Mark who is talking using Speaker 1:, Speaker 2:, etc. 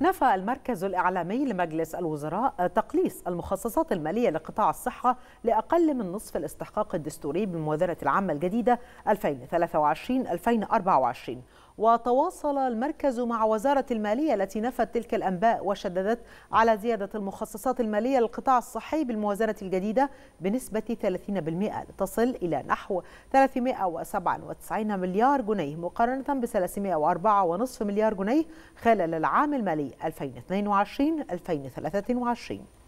Speaker 1: نفى المركز الإعلامي لمجلس الوزراء تقليص المخصصات المالية لقطاع الصحة لأقل من نصف الاستحقاق الدستوري بالمبادرة العامة الجديدة 2023-2024 وتواصل المركز مع وزارة المالية التي نفت تلك الأنباء وشددت على زيادة المخصصات المالية للقطاع الصحي بالموازنة الجديدة بنسبة 30% لتصل إلى نحو 397 مليار جنيه مقارنة ب 304.5 مليار جنيه خلال العام المالي 2022 2023